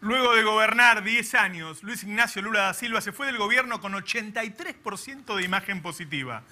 Luego de gobernar 10 años, Luis Ignacio Lula da Silva se fue del gobierno con 83% de imagen positiva.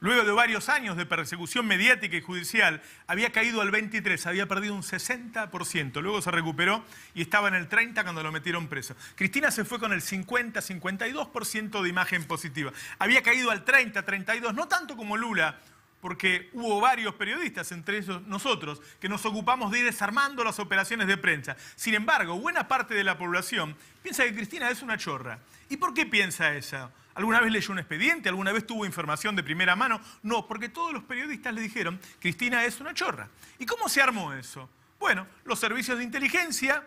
Luego de varios años de persecución mediática y judicial, había caído al 23, había perdido un 60%. Luego se recuperó y estaba en el 30 cuando lo metieron preso. Cristina se fue con el 50, 52% de imagen positiva. Había caído al 30, 32, no tanto como Lula, porque hubo varios periodistas, entre ellos nosotros, que nos ocupamos de ir desarmando las operaciones de prensa. Sin embargo, buena parte de la población piensa que Cristina es una chorra. ¿Y por qué piensa eso? ¿Alguna vez leyó un expediente? ¿Alguna vez tuvo información de primera mano? No, porque todos los periodistas le dijeron, Cristina es una chorra. ¿Y cómo se armó eso? Bueno, los servicios de inteligencia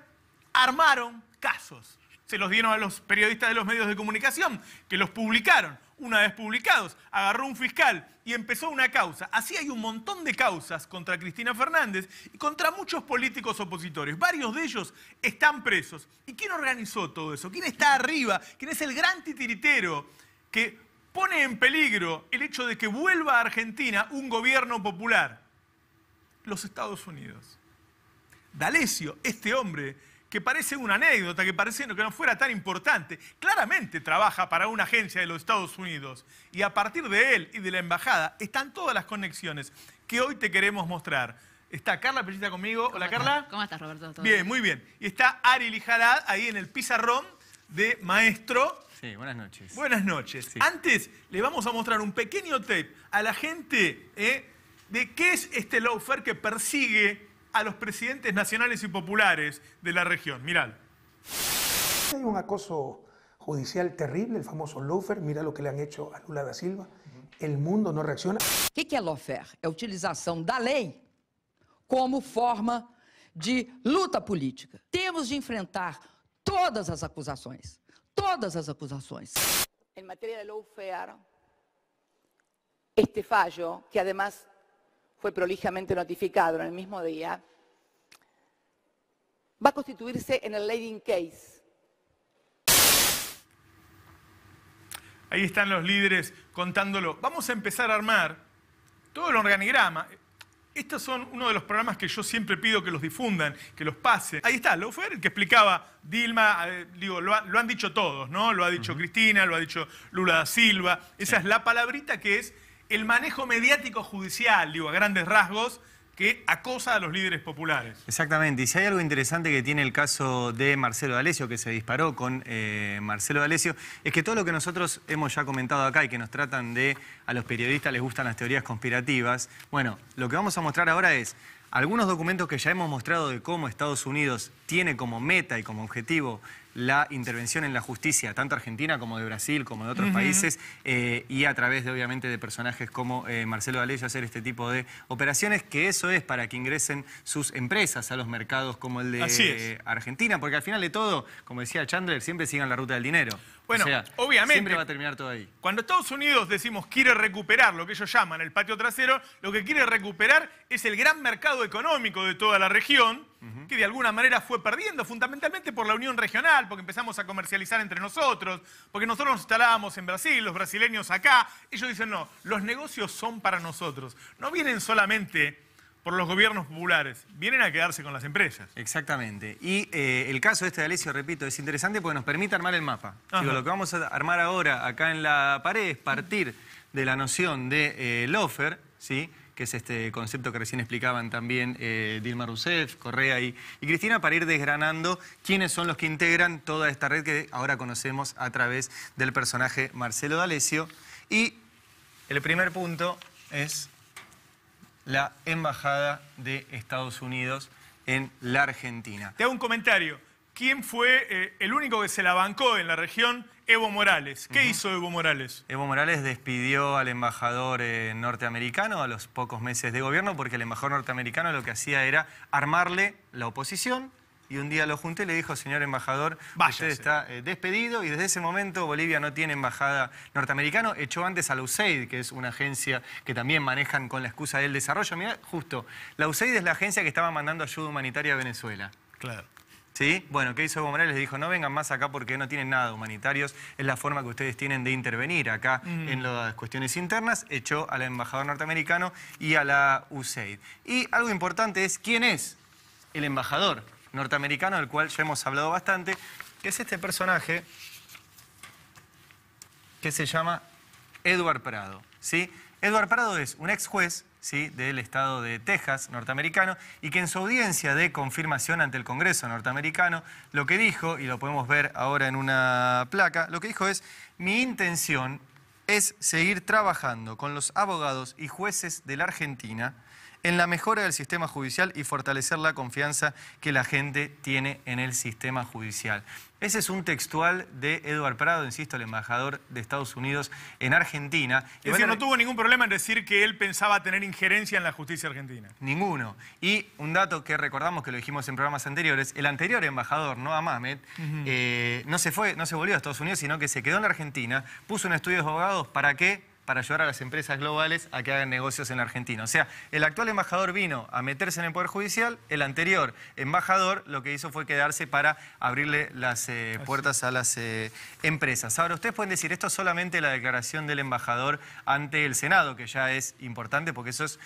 armaron casos. Se los dieron a los periodistas de los medios de comunicación, que los publicaron una vez publicados. Agarró un fiscal y empezó una causa. Así hay un montón de causas contra Cristina Fernández y contra muchos políticos opositores. Varios de ellos están presos. ¿Y quién organizó todo eso? ¿Quién está arriba? ¿Quién es el gran titiritero que pone en peligro el hecho de que vuelva a Argentina un gobierno popular? Los Estados Unidos. D'Alessio, este hombre que parece una anécdota, que parece que no fuera tan importante, claramente trabaja para una agencia de los Estados Unidos. Y a partir de él y de la embajada están todas las conexiones que hoy te queremos mostrar. Está Carla Pellita conmigo. Hola, Carla. ¿Cómo estás, Roberto? bien, muy bien. Y está Ari Lijalad ahí en el pizarrón de maestro. Sí, buenas noches. Buenas noches. Antes le vamos a mostrar un pequeño tape a la gente ¿eh? de qué es este lawfare que persigue a los presidentes nacionales y populares de la región. Mirad. Hay un acoso judicial terrible, el famoso Lofer. mira lo que le han hecho a Lula da Silva. El mundo no reacciona. ¿Qué que Lofer? Es utilización de la ley como forma de luta política. Tenemos de enfrentar todas las acusaciones. todas las acusaciones. En materia de Lofer, este fallo, que además fue prolijamente notificado en el mismo día, va a constituirse en el leading case. Ahí están los líderes contándolo. Vamos a empezar a armar todo el organigrama. Estos son uno de los programas que yo siempre pido que los difundan, que los pasen. Ahí está, lo fue el que explicaba Dilma, eh, digo, lo, han dicho todos, ¿no? Lo ha dicho Cristina, lo ha dicho Lula da Silva. Esa es la palabrita que es el manejo mediático judicial, digo, a grandes rasgos, que acosa a los líderes populares. Exactamente, y si hay algo interesante que tiene el caso de Marcelo D'Alessio, que se disparó con eh, Marcelo D'Alessio, es que todo lo que nosotros hemos ya comentado acá y que nos tratan de, a los periodistas les gustan las teorías conspirativas, bueno, lo que vamos a mostrar ahora es algunos documentos que ya hemos mostrado de cómo Estados Unidos tiene como meta y como objetivo la intervención en la justicia, tanto argentina como de Brasil, como de otros países, eh, y a través de, obviamente, de personajes como eh, Marcelo D'Alessio hacer este tipo de operaciones, que eso es para que ingresen sus empresas a los mercados como el de Argentina, porque al final de todo, como decía Chandler, siempre sigan la ruta del dinero. Bueno, obviamente. Siempre va a terminar todo ahí. Cuando Estados Unidos decimos quiere recuperar lo que ellos llaman el patio trasero, lo que quiere recuperar es el gran mercado económico de toda la región, que de alguna manera fue perdiendo, fundamentalmente por la unión regional, porque empezamos a comercializar entre nosotros, porque nosotros nos instalábamos en Brasil, los brasileños acá. Ellos dicen, no, los negocios son para nosotros, no vienen solamente por los gobiernos populares. Vienen a quedarse con las empresas. Exactamente. Y eh, el caso este de Alessio, repito, es interesante porque nos permite armar el mapa. lo que vamos a armar ahora acá en la pared es partir de la noción de el eh, offer, ¿sí? que es este concepto que recién explicaban también eh, Dilma Rousseff, Correa y, y, Cristina, para ir desgranando quiénes son los que integran toda esta red que ahora conocemos a través del personaje Marcelo D'Alessio. Y el primer punto es la Embajada de Estados Unidos en la Argentina. Te hago un comentario quién fue eh, el único que se la bancó en la región, Evo Morales. ¿Qué hizo Evo Morales? Evo Morales despidió al embajador eh, norteamericano a los pocos meses de gobierno porque el embajador norteamericano lo que hacía era armarle la oposición. Y un día lo junté y le dijo, señor embajador, usted está eh, despedido. Y desde ese momento Bolivia no tiene embajada norteamericana. Echó antes a la USAID, que es una agencia que también manejan con la excusa del desarrollo. Mira, justo, la USAID es la agencia que estaba mandando ayuda humanitaria a Venezuela. Claro. ¿Sí? Bueno, ¿qué hizo Evo Morales? Les dijo, no vengan más acá porque no tienen nada humanitarios, es la forma que ustedes tienen de intervenir acá mm. en las cuestiones internas, echó al embajador norteamericano y a la USAID. Y algo importante es quién es el embajador norteamericano, del cual ya hemos hablado bastante, que es este personaje que se llama Edward Prado. ¿sí? Edward Prado es un ex juez del estado de Texas norteamericano y que en su audiencia de confirmación ante el Congreso norteamericano lo que dijo, y lo podemos ver ahora en una placa, lo que dijo es, mi intención es seguir trabajando con los abogados y jueces de la Argentina en la mejora del sistema judicial y fortalecer la confianza que la gente tiene en el sistema judicial. Ese es un textual de Eduardo Prado, insisto, el embajador de Estados Unidos en Argentina. Es decir, no tuvo ningún problema en decir que él pensaba tener injerencia en la justicia argentina. Ninguno. Y un dato que recordamos que lo dijimos en programas anteriores, el anterior embajador, Noah Mamet, eh, no se fue, no se volvió a Estados Unidos, sino que se quedó en la Argentina, puso un estudio de abogados para que para ayudar a las empresas globales a que hagan negocios en Argentina. O sea, el actual embajador vino a meterse en el Poder Judicial, el anterior embajador lo que hizo fue quedarse para abrirle las eh, puertas a las eh, empresas. Ahora, ustedes pueden decir, esto es solamente la declaración del embajador ante el Senado, que ya es importante porque eso es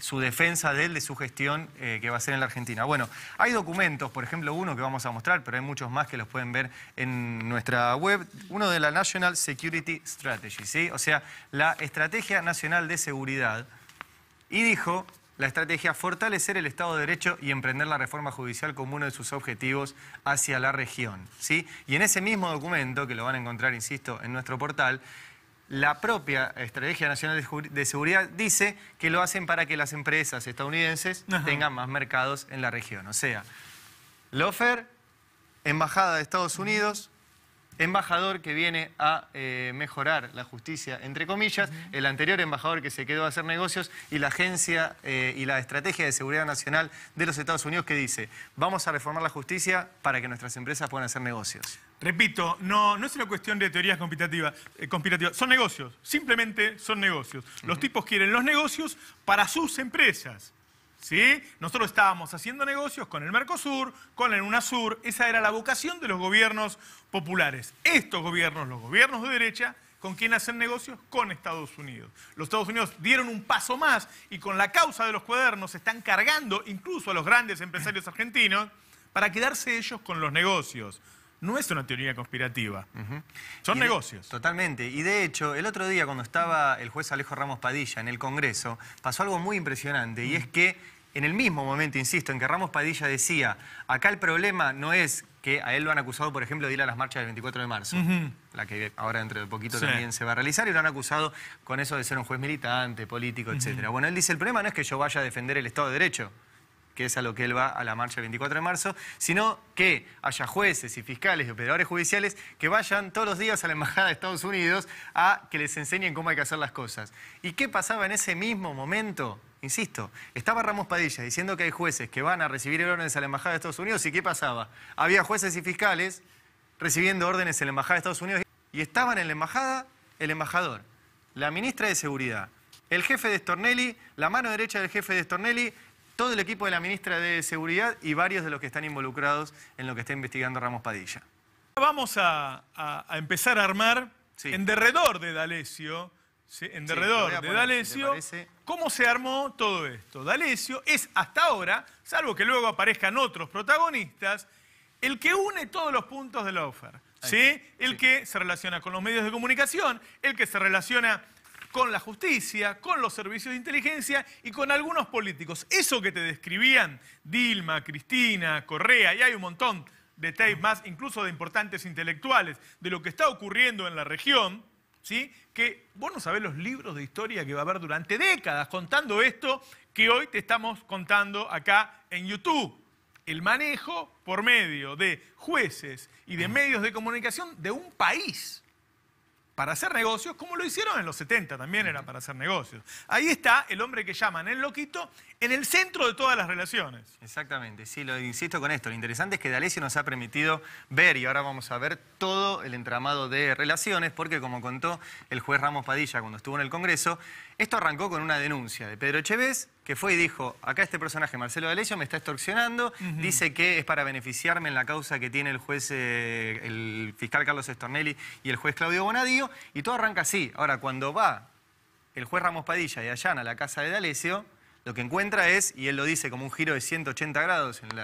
su defensa de él, de su gestión eh, que va a ser en la Argentina. Bueno, hay documentos, por ejemplo uno que vamos a mostrar, pero hay muchos más que los pueden ver en nuestra web. Uno de la National Security Strategy, ¿sí? O sea, la Estrategia Nacional de Seguridad. Y dijo, la estrategia fortalecer el Estado de Derecho y emprender la reforma judicial como uno de sus objetivos hacia la región, ¿sí? Y en ese mismo documento, que lo van a encontrar, insisto, en nuestro portal, la propia Estrategia Nacional de Seguridad dice que lo hacen para que las empresas estadounidenses tengan más mercados en la región. O sea, Lofer, Embajada de Estados Unidos, embajador que viene a eh, mejorar la justicia, entre comillas, el anterior embajador que se quedó a hacer negocios y la agencia eh, y la estrategia de seguridad nacional de los Estados Unidos que dice, vamos a reformar la justicia para que nuestras empresas puedan hacer negocios. Repito, no, no es una cuestión de teorías conspirativas, eh, son negocios, simplemente son negocios. Los tipos quieren los negocios para sus empresas. ¿Sí? Nosotros estábamos haciendo negocios con el Mercosur, con el UNASUR, esa era la vocación de los gobiernos populares. Estos gobiernos, los gobiernos de derecha, ¿con quién hacen negocios? Con Estados Unidos. Los Estados Unidos dieron un paso más y con la causa de los cuadernos están cargando incluso a los grandes empresarios argentinos para quedarse ellos con los negocios no es una teoría conspirativa. Son negocios. totalmente. Y de hecho, el otro día cuando estaba el juez Alejo Ramos Padilla en el Congreso, pasó algo muy impresionante y es mm. que en el mismo momento, insisto, en que Ramos Padilla decía, acá el problema no es que a él lo han acusado, por ejemplo, de ir a las marchas del 24 de marzo, la que ahora dentro de poquito también se va a realizar, y lo han acusado con eso de ser un juez militante, político, etc. Bueno, él dice, el problema no es que yo vaya a defender el Estado de Derecho, que es a lo que él va a la marcha el 24 de marzo, sino que haya jueces y fiscales y operadores judiciales que vayan todos los días a la Embajada de Estados Unidos a que les enseñen cómo hay que hacer las cosas. ¿Y qué pasaba en ese mismo momento? Insisto, estaba Ramos Padilla diciendo que hay jueces que van a recibir órdenes a la Embajada de Estados Unidos y ¿qué pasaba? Había jueces y fiscales recibiendo órdenes en la Embajada de Estados Unidos y estaban en la Embajada el embajador, la ministra de Seguridad, el jefe de Stornelli, la mano derecha del jefe de Stornelli, todo el equipo de la ministra de Seguridad y varios de los que están involucrados en lo que está investigando Ramos Padilla. Vamos a, empezar a armar en derredor de D'Alessio, en derredor cómo se armó todo esto. D'Alessio es hasta ahora, salvo que luego aparezcan otros protagonistas, el que une todos los puntos de la oferta. ¿sí? El que se relaciona con los medios de comunicación, el que se relaciona con la justicia, con los servicios de inteligencia y con algunos políticos. Eso que te describían Dilma, Cristina, Correa, y hay un montón de tapes más, incluso de importantes intelectuales, de lo que está ocurriendo en la región, ¿sí? que vos no sabés los libros de historia que va a haber durante décadas contando esto que hoy te estamos contando acá en YouTube. El manejo por medio de jueces y de medios de comunicación de un país para hacer negocios, como lo hicieron en los 70 también era para hacer negocios. Ahí está el hombre que llaman el loquito en el centro de todas las relaciones. Exactamente, sí, lo insisto con esto. Lo interesante es que D'Alessio nos ha permitido ver, y ahora vamos a ver todo el entramado de relaciones, porque como contó el juez Ramos Padilla cuando estuvo en el Congreso, esto arrancó con una denuncia de Pedro Echevez, que fue y dijo, acá este personaje, Marcelo D'Alessio, me está extorsionando, dice que es para beneficiarme en la causa que tiene el juez, eh, el fiscal Carlos Estornelli y el juez Claudio Bonadío, y todo arranca así. Ahora, cuando va el juez Ramos Padilla y allá a la casa de D'Alessio lo que encuentra es, y él lo dice como un giro de 180 grados en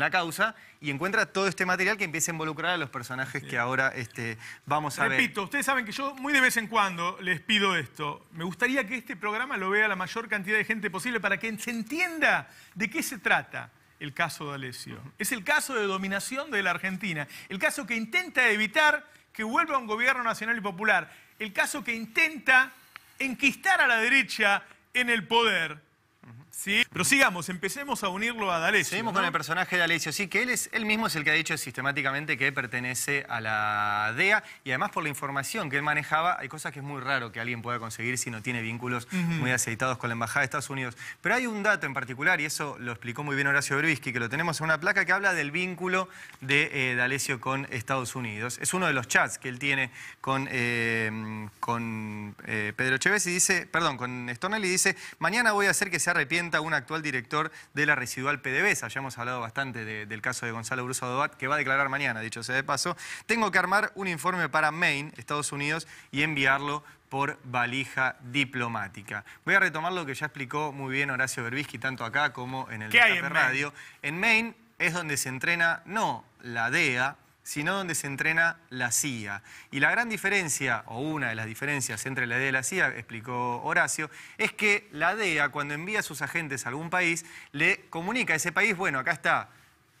la, causa, y encuentra todo este material que empieza a involucrar a los personajes que ahora este, vamos a ver. Repito, ustedes saben que yo muy de vez en cuando les pido esto. Me gustaría que este programa lo vea la mayor cantidad de gente posible para que se entienda de qué se trata el caso de Alessio. Es el caso de dominación de la Argentina, el caso que intenta evitar que vuelva un gobierno nacional y popular, el caso que intenta enquistar a la derecha en el poder Mm-hmm. ¿sí? Pero sigamos, empecemos a unirlo a D'Alessio. Seguimos con el personaje de dalecio, sí, que él, es, él mismo es el que ha dicho sistemáticamente que pertenece a la DEA y además por la información que él manejaba, hay cosas que es muy raro que alguien pueda conseguir si no tiene vínculos muy aceitados con la Embajada de Estados Unidos. Pero hay un dato en particular, y eso lo explicó muy bien Horacio Bruisky, que lo tenemos en una placa que habla del vínculo de eh, con Estados Unidos. Es uno de los chats que él tiene con, eh, con eh, Pedro Chévez y dice, perdón, con y dice, mañana voy a hacer que se arrepienta un actual director de la residual PDVSA. Ya hemos hablado bastante del caso de Gonzalo Bruso Adobat, que va a declarar mañana, dicho sea de paso. Tengo que armar un informe para Maine, Estados Unidos, y enviarlo por valija diplomática. Voy a retomar lo que ya explicó muy bien Horacio Berbisky, tanto acá como en el ¿Qué Radio. En Maine es donde se entrena, no la DEA, sino donde se entrena la CIA. Y la gran diferencia, o una de las diferencias entre la DEA y la CIA, explicó Horacio, es que la DEA cuando envía a sus agentes a algún país, le comunica a ese país, bueno, acá está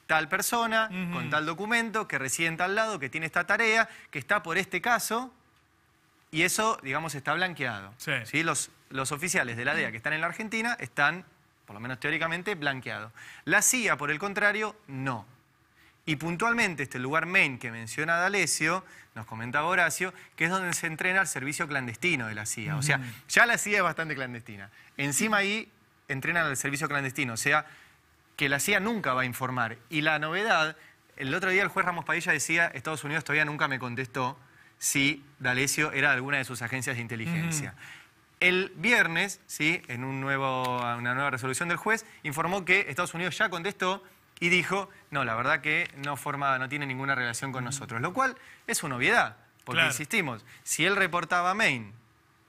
tal persona, con tal documento, que reside en tal lado, que tiene esta tarea, que está por este caso, y eso, digamos, está blanqueado. Sí. Los, los oficiales de la DEA que están en la Argentina están, por lo menos teóricamente, blanqueados. La CIA, por el contrario, no. Y puntualmente este lugar Main que menciona D'Alessio, nos comentaba Horacio, que es donde se entrena el servicio clandestino de la CIA. O sea, ya la CIA es bastante clandestina. Encima ahí entrenan al servicio clandestino, o sea, que la CIA nunca va a informar. Y la novedad, el otro día el juez Ramos Padilla decía, Estados Unidos todavía nunca me contestó si D'Alessio era de alguna de sus agencias de inteligencia. El viernes, ¿sí? en un nuevo, una nueva resolución del juez, informó que Estados Unidos ya contestó y dijo, no, la verdad que no, no tiene ninguna relación con nosotros. Lo cual es una obviedad, porque insistimos, si él reportaba a Maine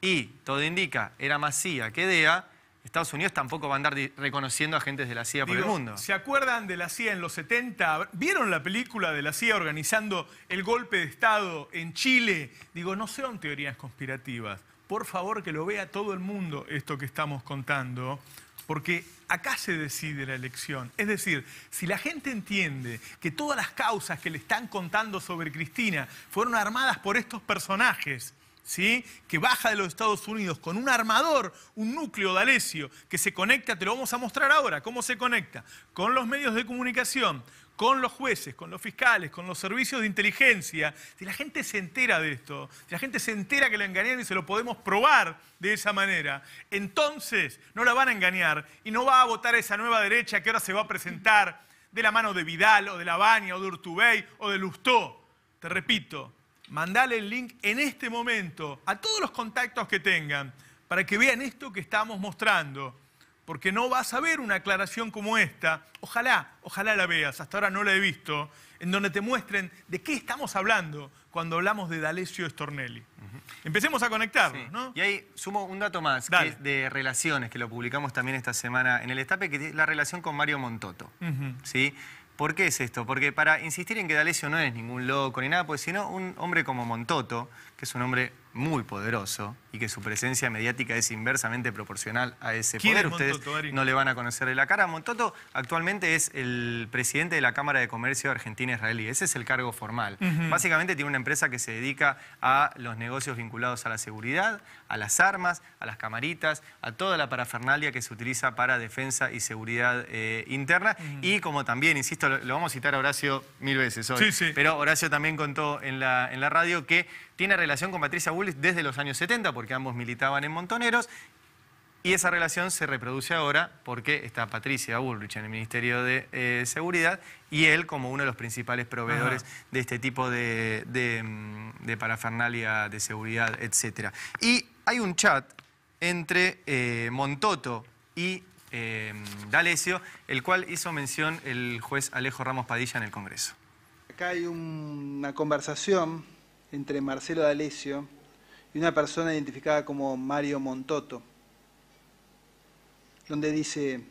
y, todo indica, era más CIA que DEA, Estados Unidos tampoco va a andar reconociendo agentes de la CIA por el mundo. ¿Se acuerdan de la CIA en los 70? ¿Vieron la película de la CIA organizando el golpe de Estado en Chile? Digo, no son teorías conspirativas por favor que lo vea todo el mundo esto que estamos contando, porque acá se decide la elección. Es decir, si la gente entiende que todas las causas que le están contando sobre Cristina fueron armadas por estos personajes, ¿sí? que baja de los Estados Unidos con un armador, un núcleo de Alesio, que se conecta, te lo vamos a mostrar ahora, cómo se conecta, con los medios de comunicación, con los jueces, con los fiscales, con los servicios de inteligencia, si la gente se entera de esto, si la gente se entera que la engañaron y se lo podemos probar de esa manera, entonces no la van a engañar y no va a votar a esa nueva derecha que ahora se va a presentar de la mano de Vidal o de Lavagna o de Urtubey o de Lustó. Te repito, mandale el link en este momento a todos los contactos que tengan para que vean esto que estamos mostrando porque no vas a ver una aclaración como esta, ojalá, ojalá la veas, hasta ahora no la he visto, en donde te muestren de qué estamos hablando cuando hablamos de D'Alessio Stornelli. Empecemos a conectarnos, ¿no? Y ahí sumo un dato más de relaciones, que lo publicamos también esta semana en el Estape, que es la relación con Mario Montoto, ¿sí? ¿Por qué es esto? Porque para insistir en que D'Alessio no es ningún loco ni nada, pues sino un hombre como Montoto, que es un hombre muy poderoso y que su presencia mediática es inversamente proporcional a ese poder. Ustedes no le van a conocer de la cara. Montoto actualmente es el presidente de la Cámara de Comercio Argentina-Israelí. Ese es el cargo formal. Básicamente tiene una empresa que se dedica a los negocios vinculados a la seguridad, a las armas, a las camaritas, a toda la parafernalia que se utiliza para defensa y seguridad eh, interna. Y como también, insisto, lo, vamos a citar a Horacio mil veces hoy, pero Horacio también contó en la, en la radio que tiene relación con Patricia Bullrich desde los años 70, porque ambos militaban en Montoneros, y esa relación se reproduce ahora porque está Patricia Bullrich en el Ministerio de eh, Seguridad y él como uno de los principales proveedores de este tipo de, mm, parafernalia de seguridad, etc. Y hay un chat entre eh, Montoto y eh, D'Alessio, el cual hizo mención el juez Alejo Ramos Padilla en el Congreso. Acá hay una conversación entre Marcelo D'Alessio y una persona identificada como Mario Montoto, donde dice,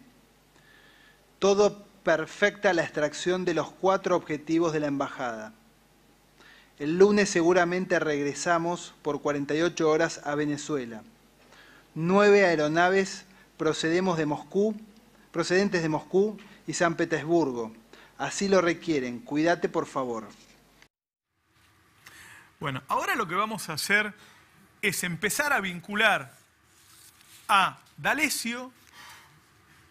todo perfecta la extracción de los cuatro objetivos de la embajada. El lunes seguramente regresamos por 48 horas a Venezuela. Nueve aeronaves procedemos de Moscú, procedentes de Moscú y San Petersburgo. Así lo requieren. Cuídate, por favor. Bueno, ahora lo que vamos a hacer es empezar a vincular a D'Alessio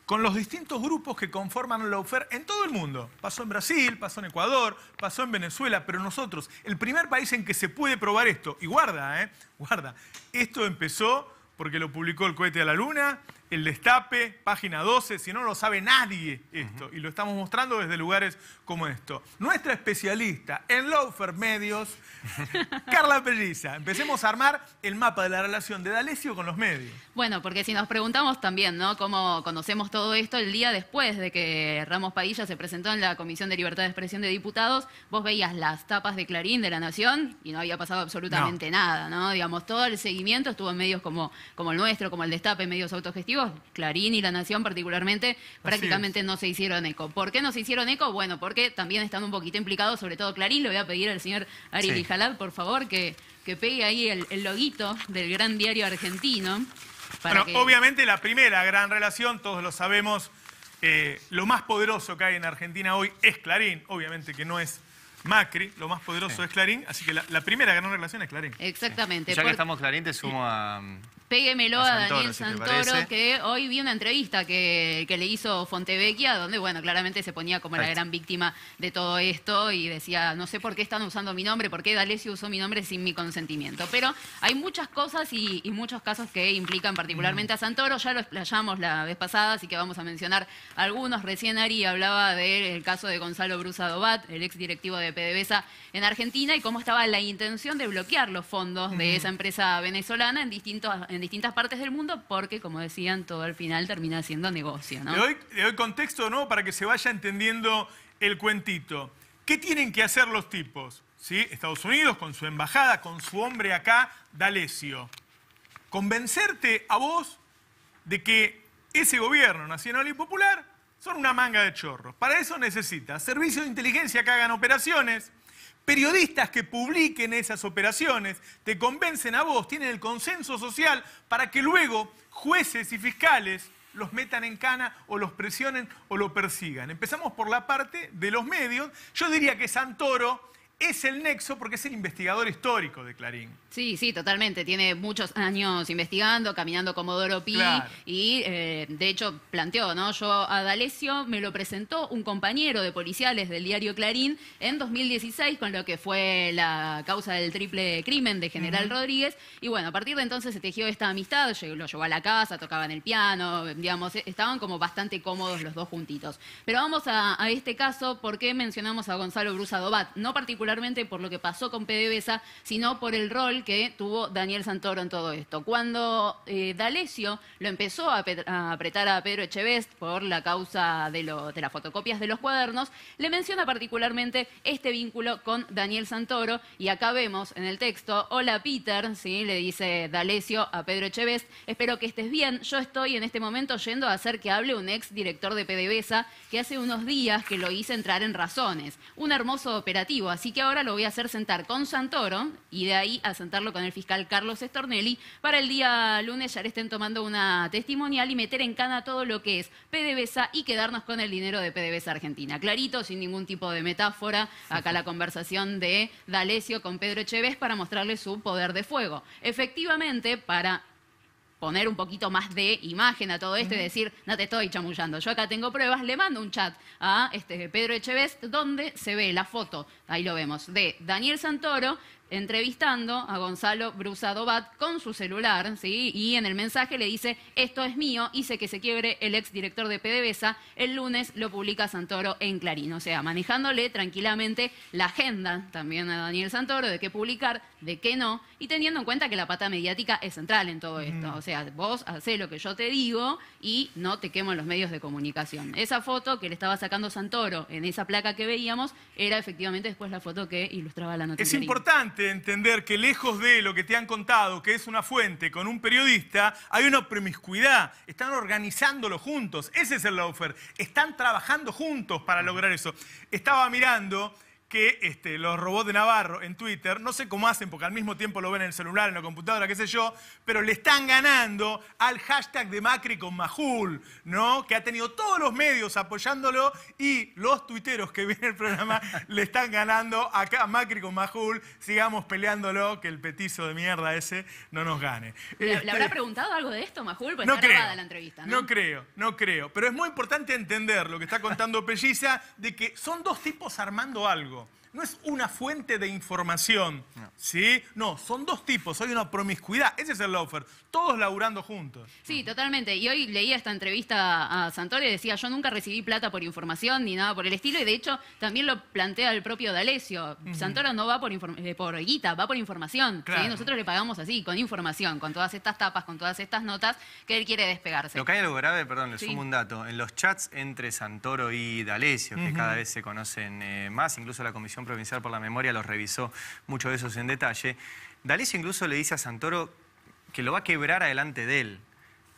con los distintos grupos que conforman la UFER en todo el mundo. Pasó en Brasil, pasó en Ecuador, pasó en Venezuela, pero nosotros, el primer país en que se puede probar esto, y guarda, ¿eh? Guarda, esto empezó porque lo publicó el cohete a la luna, el Destape, página 12, si no, lo sabe nadie esto. Y lo estamos mostrando desde lugares como esto. Nuestra especialista en Loafer Medios, Carla Pelliza. Empecemos a armar el mapa de la relación de D'Alessio con los medios. Bueno, porque si nos preguntamos también, ¿no? ¿Cómo conocemos todo esto el día después de que Ramos Padilla se presentó en la Comisión de Libertad de Expresión de Diputados? Vos veías las tapas de Clarín de la Nación y no había pasado absolutamente nada, ¿no? Digamos, todo el seguimiento estuvo en medios como, como el nuestro, como el Destape, medios autogestivos Clarín y La Nación particularmente, prácticamente no se hicieron eco. ¿Por qué no se hicieron eco? Bueno, porque también están un poquito implicados, sobre todo Clarín, le voy a pedir al señor Ari sí. por favor, que, que pegue ahí el, loguito del gran diario argentino. bueno, obviamente la primera gran relación, todos lo sabemos, eh, lo más poderoso que hay en Argentina hoy es Clarín, obviamente que no es Macri, lo más poderoso es Clarín, así que la, primera gran relación es Clarín. Exactamente. Ya que estamos Clarín, te sumo a, Péguemelo a, Daniel Santoro, que hoy vi una entrevista que, le hizo Fontevecchia, donde, bueno, claramente se ponía como la gran víctima de todo esto y decía, no sé por qué están usando mi nombre, por qué D'Alessio usó mi nombre sin mi consentimiento. Pero hay muchas cosas y, muchos casos que implican particularmente a mm. Santoro, ya lo explayamos la vez pasada, así que vamos a mencionar algunos. Recién Ari hablaba del caso de Gonzalo Brusa Dobat, el ex directivo de PDVSA en Argentina, y cómo estaba la intención de bloquear los fondos de esa empresa venezolana en distintos en distintas partes del mundo porque, como decían, todo al final termina siendo negocio. Le, doy, contexto ¿no? para que se vaya entendiendo el cuentito. ¿Qué tienen que hacer los tipos? ¿Sí? Estados Unidos con su embajada, con su hombre acá, D'Alessio. Convencerte a vos de que ese gobierno nacional y popular son una manga de chorros. Para eso necesitas servicios de inteligencia que hagan operaciones, periodistas que publiquen esas operaciones, te convencen a vos, tienen el consenso social para que luego jueces y fiscales los metan en cana o los presionen o lo persigan. Empezamos por la parte de los medios. Yo diría que Santoro es el nexo porque es el investigador histórico de Clarín. Sí, sí, totalmente. Tiene muchos años investigando, caminando como Doro y eh, de hecho planteó, ¿no? Yo a D'Alessio me lo presentó un compañero de policiales del diario Clarín en 2016 con lo que fue la causa del triple crimen de General Rodríguez y bueno, a partir de entonces se tejió esta amistad, lo llevó a la casa, tocaban el piano, digamos, eh, estaban como bastante cómodos los dos juntitos. Pero vamos a, este caso, porque mencionamos a Gonzalo Brusa Dobat? No particularmente particularmente por lo que pasó con PDVSA, sino por el rol que tuvo Daniel Santoro en todo esto. Cuando eh, D'Alessio lo empezó a, apretar a Pedro Echevest por la causa de, las fotocopias de los cuadernos, le menciona particularmente este vínculo con Daniel Santoro y acá vemos en el texto, hola Peter, ¿sí? le dice D'Alessio a Pedro Echevest, espero que estés bien, yo estoy en este momento yendo a hacer que hable un ex director de PDVSA que hace unos días que lo hice entrar en razones. Un hermoso operativo, así que ahora lo voy a hacer sentar con Santoro y de ahí a sentarlo con el fiscal Carlos Estornelli. Para el día lunes ya estén tomando una testimonial y meter en cana todo lo que es PDVSA y quedarnos con el dinero de PDVSA Argentina. Clarito, sin ningún tipo de metáfora, acá la conversación de D'Alessio con Pedro Echeves para mostrarle su poder de fuego. Efectivamente, para poner un poquito más de imagen a todo esto y decir, no te estoy chamullando, yo acá tengo pruebas, le mando un chat a este Pedro Echevest donde se ve la foto, ahí lo vemos, de Daniel Santoro entrevistando a Gonzalo Brusadobat con su celular, ¿sí? Y en el mensaje le dice, esto es mío, hice que se quiebre el ex director de PDVSA, el lunes lo publica Santoro en Clarín. O sea, manejándole tranquilamente la agenda también a Daniel Santoro de qué publicar, de qué no, y teniendo en cuenta que la pata mediática es central en todo esto. O sea, vos haces lo que yo te digo y no te quemo en los medios de comunicación. Esa foto que le estaba sacando Santoro en esa placa que veíamos era efectivamente después la foto que ilustraba la noticia. Es importante entender que lejos de lo que te han contado, que es una fuente con un periodista, hay una promiscuidad. Están organizándolo juntos. Ese es el lawfare. Están trabajando juntos para lograr eso. Estaba mirando que este, los robots de Navarro en Twitter, no sé cómo hacen, porque al mismo tiempo lo ven en el celular, en la computadora, qué sé yo, pero le están ganando al hashtag de Macri con Majul, ¿no? Que ha tenido todos los medios apoyándolo y los tuiteros que vienen el programa le están ganando acá a Macri con Majul. Sigamos peleándolo, que el petizo de mierda ese no nos gane. ¿Le, habrá este, preguntado algo de esto, Majul? Pues no está creo, la entrevista, ¿no? No creo, no creo. Pero es muy importante entender lo que está contando Pelliza de que son dos tipos armando algo no es una fuente de información, ¿sí? No, son dos tipos, hay una promiscuidad, ese es el loafer, todos laburando juntos. Sí, totalmente, y hoy leía esta entrevista a Santoro y decía, yo nunca recibí plata por información ni nada por el estilo, y de hecho también lo plantea el propio D'Alessio, Santoro no va por, eh, por guita, va por información, nosotros le pagamos así, con información, con todas estas tapas, con todas estas notas, que él quiere despegarse. Lo que hay algo grave, perdón, le sumo un dato, en los chats entre Santoro y D'Alessio, que cada vez se conocen eh, más, incluso la Comisión Provincial por la Memoria los revisó muchos de esos en detalle, D'Alessio incluso le dice a Santoro que lo va a quebrar adelante de él.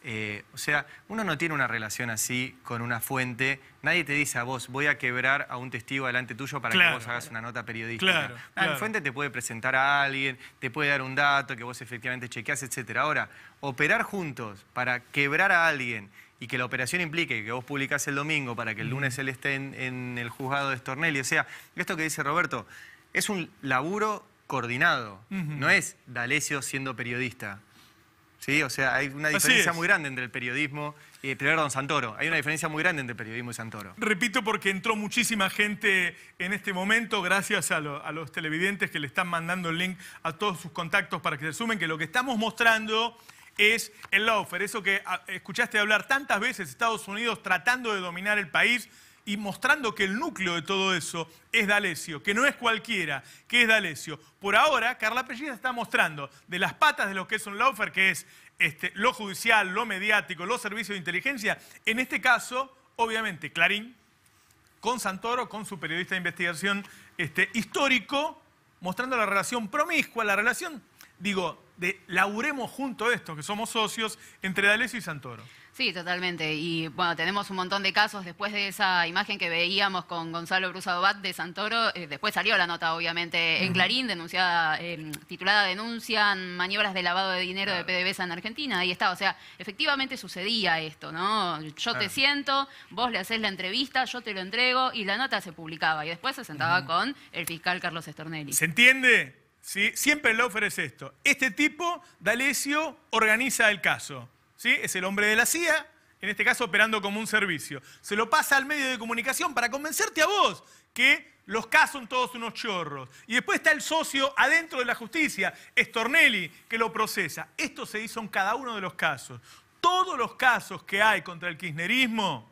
Eh, o sea, uno no tiene una relación así con una fuente. Nadie te dice a vos, voy a quebrar a un testigo ADELANTE tuyo para que vos hagas una nota periodística. La fuente te puede presentar a alguien, te puede dar un dato que vos efectivamente CHEQUEAS etc. Ahora, operar juntos para quebrar a alguien y que la operación implique que vos publicás el domingo para que el lunes él esté en, el juzgado de Stornelli. O sea, esto que dice Roberto, es un laburo coordinado, no es D'Alessio siendo periodista. ¿Sí? O sea, hay una diferencia muy grande entre el periodismo y, eh, perdón, Santoro. Hay una diferencia muy grande entre el periodismo y Santoro. Repito, porque entró muchísima gente en este momento, gracias a, a los televidentes que le están mandando el link a todos sus contactos para que se sumen, que lo que estamos mostrando es el lawfare, eso que ah, escuchaste hablar tantas veces, Estados Unidos tratando de dominar el país y mostrando que el núcleo de todo eso es D'Alessio, que no es cualquiera, que es D'Alessio. Por ahora, Carla Pellida está mostrando de las patas de lo que es un lawfare, que es este, lo judicial, lo mediático, los servicios de inteligencia, en este caso, obviamente, Clarín, con Santoro, con su periodista de investigación este, histórico, mostrando la relación promiscua, la relación, digo, de laburemos junto esto, que somos socios entre D'Alessio y Santoro. Sí, totalmente. Y bueno, tenemos un montón de casos. Después de esa imagen que veíamos con Gonzalo bat de Santoro, eh, después salió la nota, obviamente, en Clarín, denunciada, eh, titulada Denuncian maniobras de lavado de dinero de PDVSA en Argentina. Ahí está. O sea, efectivamente sucedía esto, ¿no? Yo te siento, vos le haces la entrevista, yo te lo entrego y la nota se publicaba. Y después se sentaba con el fiscal Carlos Estornelli. ¿Se entiende? ¿sí? Siempre el ofrece es esto. Este tipo, D'Alessio, organiza el caso. ¿sí? Es el hombre de la CIA, en este caso operando como un servicio. Se lo pasa al medio de comunicación para convencerte a vos que los casos son todos unos chorros. Y después está el socio adentro de la justicia, Stornelli, que lo procesa. Esto se hizo en cada uno de los casos. Todos los casos que hay contra el kirchnerismo,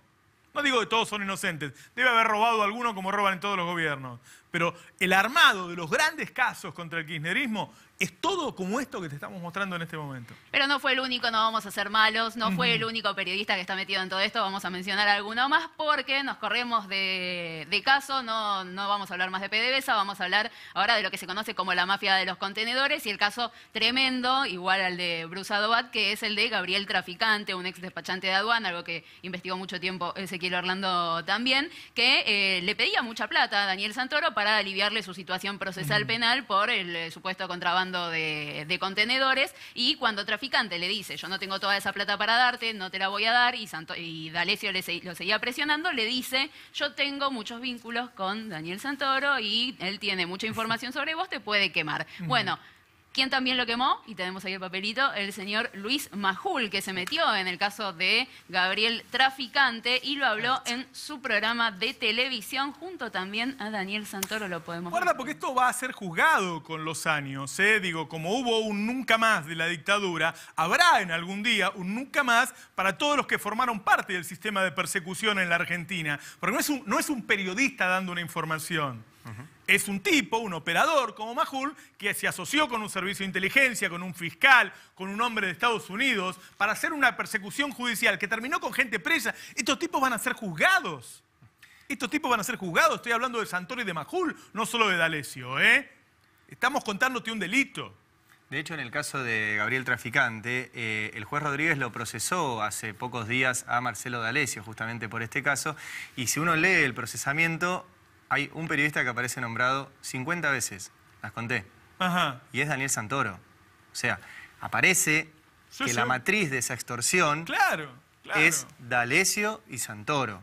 no digo que todos son inocentes, debe haber robado alguno como roban en todos los gobiernos, pero el armado de los grandes casos contra el kirchnerismo es todo como esto que te estamos mostrando en este momento. Pero no fue el único, no vamos a ser malos, no fue el único periodista que está metido en todo esto, vamos a mencionar alguno más porque nos corremos de, caso, no, no vamos a hablar más de PDVSA, vamos a hablar ahora de lo que se conoce como la mafia de los contenedores y el caso tremendo, igual al de Bruce Adobat, que es el de Gabriel Traficante, un ex despachante de aduana, algo que investigó mucho tiempo Ezequiel Orlando también, que eh, le pedía mucha plata a Daniel Santoro para aliviarle su situación procesal penal por el eh, supuesto contrabando de, contenedores y cuando traficante le dice, yo no tengo toda esa plata para darte, no te la voy a dar, y, Santo, y D'Alessio le, lo seguía presionando, le dice, yo tengo muchos vínculos con Daniel Santoro y él tiene mucha información sobre vos, te puede quemar. Bueno, ¿Quién también lo quemó, y tenemos ahí el papelito, el señor Luis Majul, que se metió en el caso de Gabriel Traficante y lo habló en su programa de televisión junto también a Daniel Santoro, lo podemos Guarda, porque esto va a ser juzgado con los años, ¿eh? digo, como hubo un nunca más de la dictadura, habrá en algún día un nunca más para todos los que formaron parte del sistema de persecución en la Argentina, porque no es un, no es un periodista dando una información. Es un tipo, un operador como Mahul, que se asoció con un servicio de inteligencia, con un fiscal, con un hombre de Estados Unidos, para hacer una persecución judicial que terminó con gente presa. Estos tipos van a ser juzgados. Estos tipos van a ser juzgados. Estoy hablando de Santori y de Mahul, no solo de D'Alessio. ¿eh? Estamos contándote un delito. De hecho, en el caso de Gabriel Traficante, eh, el juez Rodríguez lo procesó hace pocos días a Marcelo D'Alessio, justamente por este caso. Y si uno lee el procesamiento, hay un periodista que aparece nombrado 50 veces, las conté. Y es Daniel Santoro. O sea, aparece que la matriz de esa extorsión es D'Alessio y Santoro.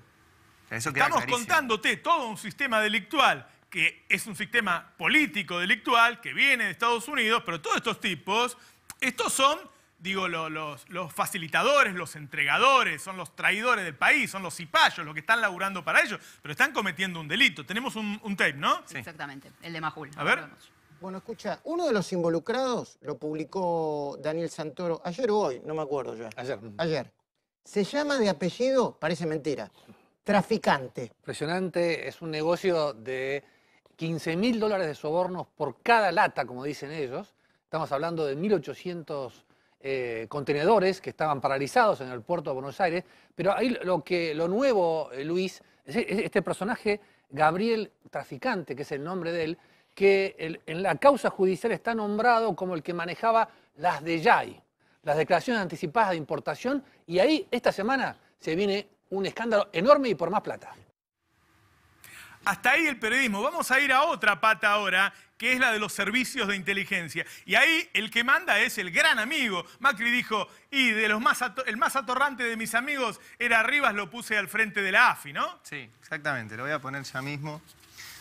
Estamos contándote todo un sistema delictual que es un sistema político delictual que viene de Estados Unidos, pero todos estos tipos, estos son digo, los, facilitadores, los entregadores, son los traidores del país, son los cipayos, los que están laburando para ellos, pero están cometiendo un delito. Tenemos un, tape, ¿no? Sí. Exactamente, el de Majul. A ver. Bueno, escucha, uno de los involucrados lo publicó Daniel Santoro ayer o hoy, no me acuerdo ya. Ayer. Ayer. Se llama de apellido, parece mentira, traficante. Impresionante, es un negocio de 15 mil dólares de sobornos por cada lata, como dicen ellos. Estamos hablando de 1.800 eh, contenedores que estaban paralizados en el puerto de Buenos Aires. Pero ahí lo, que, lo nuevo, eh, Luis, es, este personaje, Gabriel Traficante, que es el nombre de él, que en la causa judicial está nombrado como el que manejaba las de YAI, las declaraciones anticipadas de importación, y ahí esta semana se viene un escándalo enorme y por más plata. Hasta ahí el periodismo. Vamos a ir a otra pata ahora, que es la de los servicios de inteligencia. Y ahí el que manda es el gran amigo. Macri dijo, y de los más el más atorrante de mis amigos era Rivas, lo puse al frente de la AFI, ¿no? Sí, exactamente, lo voy a poner ya mismo.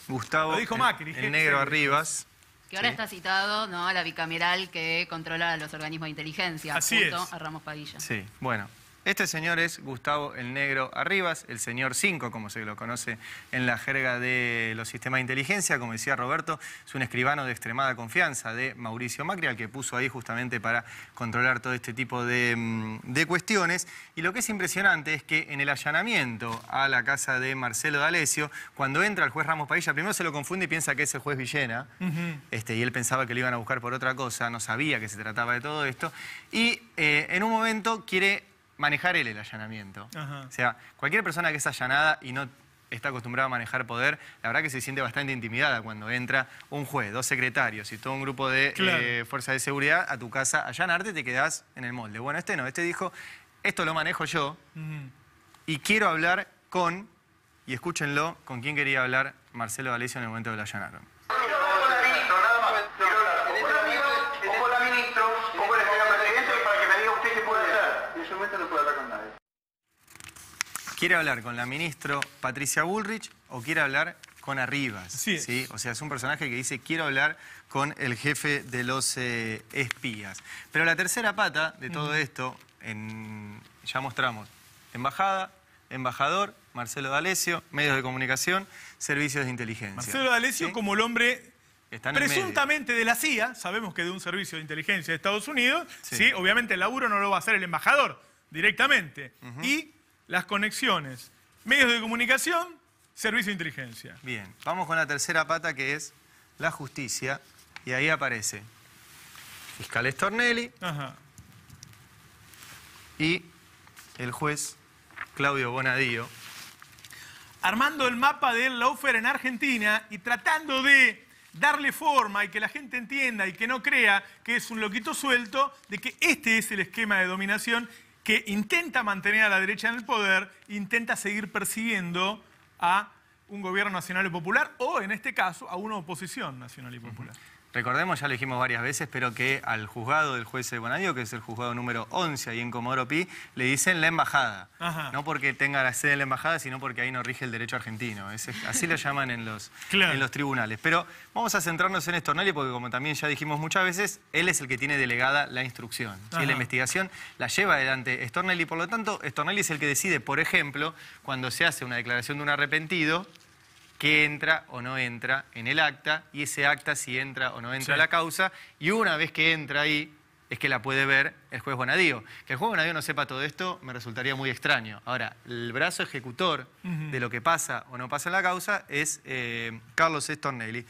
Gustavo, lo dijo Macri, el, negro Rivas. Que ahora está citado ¿no? a la bicameral que controla los organismos de inteligencia, Así junto a Ramos Padilla. Sí, bueno, este señor es Gustavo el Negro Arribas, el señor 5, como se lo conoce en la jerga de los sistemas de inteligencia. Como decía Roberto, es un escribano de extremada confianza de Mauricio Macri, al que puso ahí justamente para controlar todo este tipo de, mm, cuestiones. Y lo que es impresionante es que en el allanamiento a la casa de Marcelo D'Alessio, cuando entra el juez Ramos Padilla, primero se lo confunde y piensa que es el juez Villena, este, y él pensaba que lo iban a buscar por otra cosa, no sabía que se trataba de todo esto, y eh, en un momento quiere manejar él el allanamiento. O sea, cualquier persona que es allanada y no está acostumbrada a manejar poder, la verdad que se siente bastante intimidada cuando entra un juez, dos secretarios y todo un grupo de eh, fuerzas de seguridad a tu casa, allanarte y te quedas en el molde. Bueno, este no, este dijo, esto lo manejo yo y quiero hablar con, y escúchenlo, con quién quería hablar Marcelo D'Alessio en el momento que lo allanaron. quiere hablar con la ministra Patricia Bullrich o quiere hablar con Arribas. Sí. O sea, es un personaje que dice, quiero hablar con el jefe de los eh, espías. Pero la tercera pata de todo esto, ya mostramos, embajada, embajador, Marcelo D'Alessio, medios de comunicación, servicios de inteligencia. Marcelo D'Alessio como el hombre presuntamente de la CIA, sabemos que de un servicio de inteligencia de Estados Unidos, sí. obviamente el laburo no lo va a hacer el embajador directamente. Y las conexiones, medios de comunicación, servicio de inteligencia. Bien, vamos con la tercera pata que es la justicia. Y ahí aparece fiscal Estornelli y el juez Claudio Bonadío. Armando el mapa del lawfare en Argentina y tratando de darle forma y que la gente entienda y que no crea que es un loquito suelto de que este es el esquema de dominación que intenta mantener a la derecha en el poder, intenta seguir persiguiendo a un gobierno nacional y popular o, en este caso, a una oposición nacional y popular. Recordemos, ya lo dijimos varias veces, pero que al juzgado del juez de Bonadío, que es el juzgado número 11 ahí en Comodoro Pi, le dicen la embajada. No porque tenga la sede de la embajada, sino porque ahí no rige el derecho argentino. así lo llaman en los, tribunales. Pero vamos a centrarnos en Estornelli porque, como también ya dijimos muchas veces, él es el que tiene delegada la instrucción. La investigación la lleva adelante Estornelli. Por lo tanto, Estornelli es el que decide, por ejemplo, cuando se hace una declaración de un arrepentido, que entra o no entra en el acta y ese acta si entra o no entra a la causa. Y una vez que entra ahí, es que la puede ver el juez Bonadío. Que el juez Bonadío no sepa todo esto me resultaría muy extraño. Ahora, el brazo ejecutor de lo que pasa o no pasa en la causa es eh, Carlos Estornelli.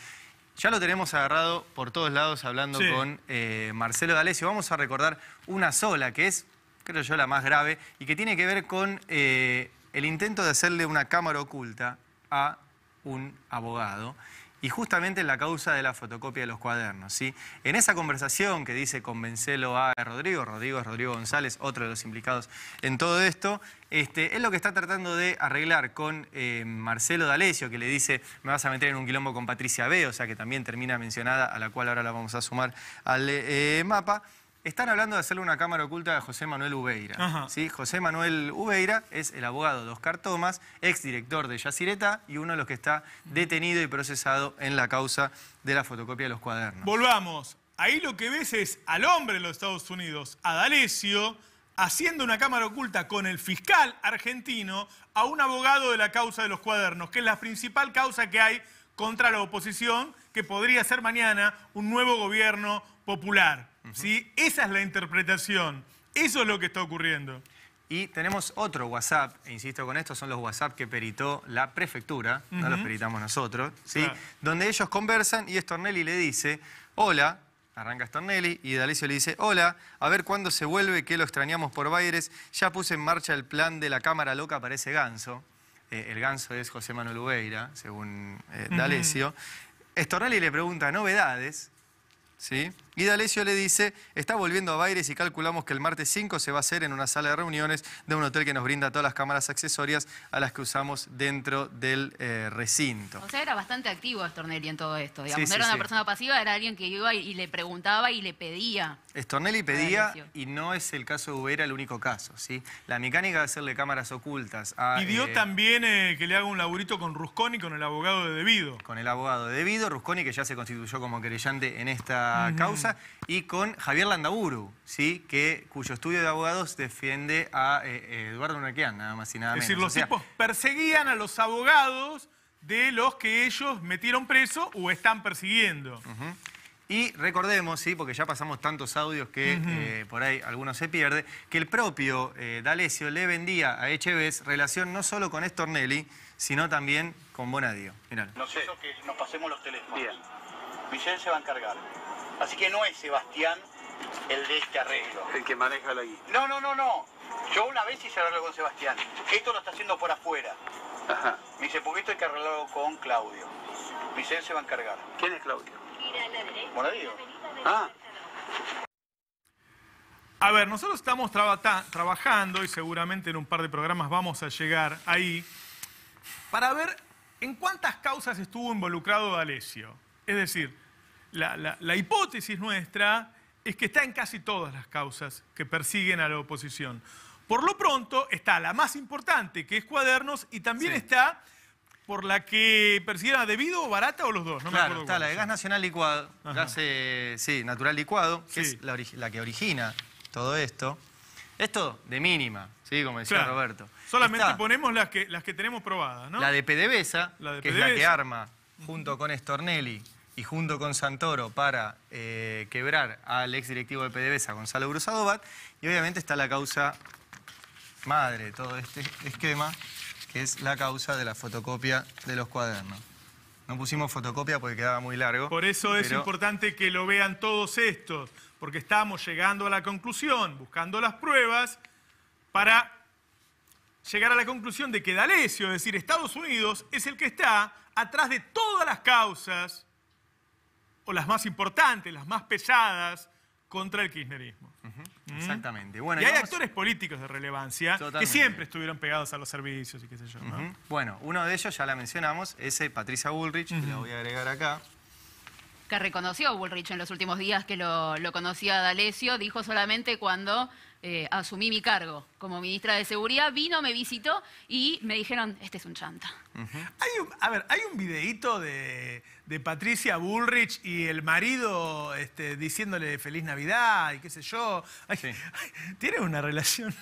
Ya lo tenemos agarrado por todos lados hablando con eh, Marcelo D'Alessio. Vamos a recordar una sola, que es, creo yo, la más grave y que tiene que ver con eh, el intento de hacerle una cámara oculta a un abogado y justamente la causa de la fotocopia de los cuadernos. En esa conversación que dice convencelo a Rodrigo, Rodrigo es Rodrigo González, otro de los implicados en todo esto, este, es lo que está tratando de arreglar con eh, Marcelo D'Alessio, que le dice, me vas a meter en un quilombo con Patricia B, o sea que también termina mencionada, a la cual ahora la vamos a sumar al eh, mapa. Están hablando de hacerle una cámara oculta a José Manuel Ubeira. ¿sí? José Manuel Ubeira es el abogado de Oscar Tomás, exdirector de Yacireta y uno de los que está detenido y procesado en la causa de la fotocopia de los cuadernos. Volvamos. Ahí lo que ves es al hombre en los Estados Unidos, a D'Alessio, haciendo una cámara oculta con el fiscal argentino a un abogado de la causa de los cuadernos, que es la principal causa que hay contra la oposición, que podría ser mañana un nuevo gobierno popular. ¿sí? Esa es la interpretación. Eso es lo que está ocurriendo. Y tenemos otro WhatsApp, e insisto con esto, son los WhatsApp que peritó la prefectura, no los peritamos nosotros, ¿sí? donde ellos conversan y Stornelli le dice, hola, arranca Stornelli, y D'Alessio le dice, hola, a ver cuándo se vuelve, que lo extrañamos por Baires, ya puse en marcha el plan de la cámara loca para ese ganso, eh, el ganso es José Manuel Ubeira, según eh, D'Alessio, le pregunta novedades, ¿sí? Y D'Alessio le dice, está volviendo a Baires y calculamos que el martes 5 se va a hacer en una sala de reuniones de un hotel que nos brinda todas las cámaras accesorias a las que usamos dentro del eh, recinto. O sea, era bastante activo Estornelli en todo esto. Digamos. era una persona pasiva, era alguien que iba y, le preguntaba y le pedía. Estornelli pedía y no es el caso de Ubera el único caso. ¿sí? La mecánica de hacerle cámaras ocultas. A, Pidió eh, también eh, que le haga un laburito con Rusconi, con el abogado de Debido. Con el abogado de Debido, Rusconi que ya se constituyó como querellante en esta causa, y con Javier Landaburu ¿sí? que, cuyo estudio de abogados defiende a eh, eh, Eduardo Naquean, nada más y nada menos. Es decir, los perseguían a los abogados de los que ellos metieron preso o están persiguiendo. Y recordemos, sí, porque ya pasamos tantos audios que eh, por ahí algunos se pierde, que el propio D'Alessio le vendía a Echeves relación no solo con Estornelli, sino también con Bonadio. Mirá. Nos que nos pasemos los teléfonos. Bien. Michelle se va a encargar. Así que no es Sebastián el de este arreglo. El que maneja la guía. No, no, no, no. Yo una vez hice arreglo con Sebastián. Esto lo está haciendo por afuera. Ajá. Me dice, porque que arreglarlo con Claudio. Vicente se va a encargar. ¿Quién es Claudio? Ah. A ver, nosotros estamos trabajando y seguramente en un par de programas vamos a llegar ahí para ver en cuántas causas estuvo involucrado D'Alessio. Es decir, la, hipótesis nuestra es que está en casi todas las causas que persiguen a la oposición. Por lo pronto está la más importante, que es cuadernos, y también está por la que persiguiera debido o barata o los dos. No me acuerdo está la de gas nacional licuado, gas eh, natural licuado, que es la, que origina todo esto. Esto de mínima, ¿sí? como decía Roberto. Solamente ponemos las que, las que tenemos probadas, ¿no? La de PDVSA, la de que es la que arma junto con Estornelli y junto con Santoro para eh, quebrar al ex directivo de PDVSA, Gonzalo Brusadovat y obviamente está la causa madre de todo este esquema, que es la causa de la fotocopia de los cuadernos. No pusimos fotocopia porque quedaba muy largo. Por eso es importante que lo vean todos estos, porque estamos llegando a la conclusión, buscando las pruebas, para llegar a la conclusión de que D'Alessio, es decir, Estados Unidos, es el que está atrás de todas las causas las más importantes, las más pesadas, contra el kirchnerismo. Exactamente. Mm. Bueno, y, hay actores políticos de relevancia que siempre estuvieron pegados a los servicios y qué sé yo. Bueno, uno de ellos, ya la mencionamos, es eh, Patricia Bullrich, que la voy a agregar acá que reconoció Bullrich en los últimos días que lo, conocía a D'Alessio, dijo solamente cuando eh, asumí mi cargo como ministra de Seguridad, vino, me visitó y me dijeron, este es un chanta. a ver, hay un videíto de, Patricia Bullrich y el marido este, diciéndole Feliz Navidad y qué sé yo. tiene una relación...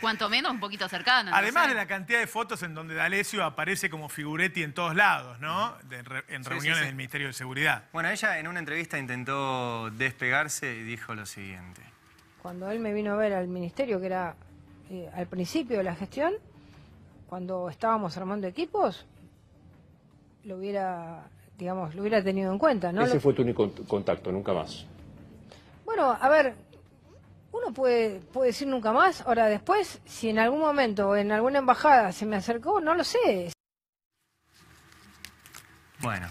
Cuanto menos un poquito cercana. Además de la cantidad de fotos en donde D'Alessio aparece como figuretti en todos lados, ¿no? en reuniones del Ministerio de Seguridad. Bueno, ella en una entrevista intentó despegarse y dijo lo siguiente cuando él me vino a ver al ministerio, que era eh, al principio de la gestión, cuando estábamos armando equipos, lo hubiera, digamos, lo hubiera tenido en cuenta, ¿no? Ese fue tu único contacto, nunca más. Bueno, a ver, uno puede, decir nunca más, ahora después, si en algún momento o en alguna embajada se me acercó, no lo sé. Bueno,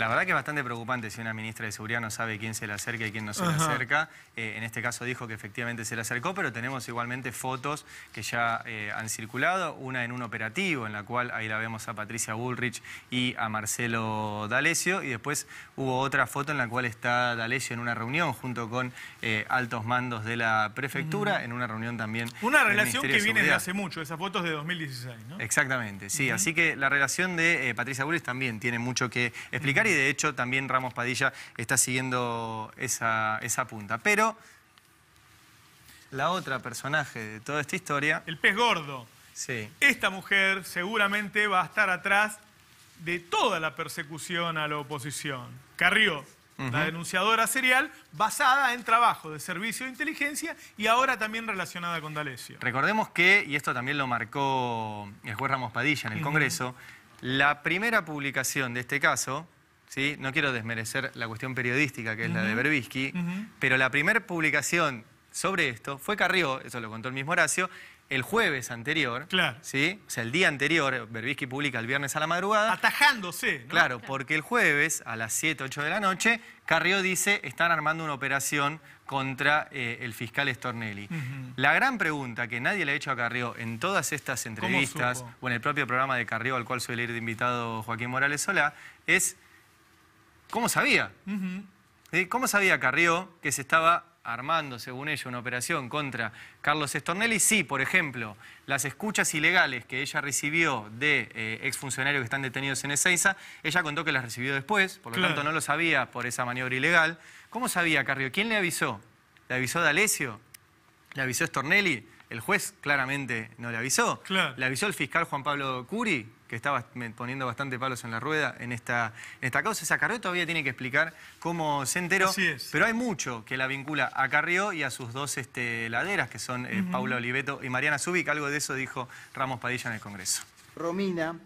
la verdad que es bastante preocupante si una ministra de Seguridad no sabe quién se le acerca y quién no se le acerca. Eh, en este caso dijo que efectivamente se le acercó, pero tenemos igualmente fotos que ya eh, han circulado, una en un operativo en la cual ahí la vemos a Patricia Bullrich y a Marcelo D'Alessio, y después hubo otra foto en la cual está D'Alessio en una reunión junto con eh, altos mandos de la prefectura, en una reunión también... Una relación que viene de hace mucho, esas fotos de 2016, ¿no? Exactamente, sí, así que la relación de Patricia Bullrich también tiene mucho que explicar y de hecho también Ramos Padilla está siguiendo esa, punta. Pero la otra personaje de toda esta historia... El pez gordo. Sí. Esta mujer seguramente va a estar atrás de toda la persecución a la oposición. Carrió, la denunciadora serial, basada en trabajo de servicio de inteligencia y ahora también relacionada con D'Alessio. Recordemos que, y esto también lo marcó el juez Ramos Padilla en el Congreso, la primera publicación de este caso no quiero desmerecer la cuestión periodística, que es la de Berbisky, pero la primera publicación sobre esto fue Carrió, eso lo contó el mismo Horacio, el jueves anterior, claro. ¿sí? o sea, el día anterior, Berbisky publica el viernes a la madrugada. Atajándose. Claro, porque el jueves a las 7, 8 de la noche, Carrió dice, están armando una operación contra eh, el fiscal Stornelli. La gran pregunta que nadie le ha hecho a Carrió en todas estas entrevistas, o en el propio programa de Carrió, al cual suele ir de invitado Joaquín Morales Solá, es... ¿Cómo sabía? ¿Cómo sabía Carrió que se estaba armando, según ella, una operación contra Carlos Estornelli? Sí, por ejemplo, las escuchas ilegales que ella recibió de eh, exfuncionarios que están detenidos en Ezeiza, ella contó que las recibió después, por lo tanto no lo sabía por esa maniobra ilegal. ¿Cómo sabía Carrió? ¿Quién le avisó? ¿Le avisó D'Alessio? ¿Le avisó estornelli El juez claramente no le avisó. ¿Le avisó el fiscal Juan Pablo Curi? que estaba poniendo bastante palos en la rueda en esta, en esta causa. Esa Carrió todavía tiene que explicar cómo se enteró, pero hay mucho que la vincula a Carrió y a sus dos este, laderas, que son eh, Paula Oliveto y Mariana Zubic. Algo de eso dijo Ramos Padilla en el Congreso. Romina,